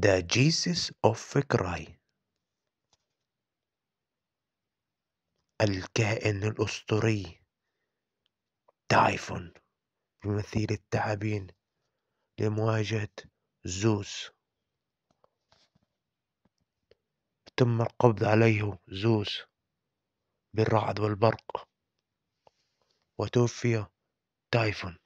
The Jesus of Cry الكائن الأسطوري تايفون بمثيل التعابين لمواجهة زوس تم القبض عليه زوس بالرعد والبرق وتوفي تايفون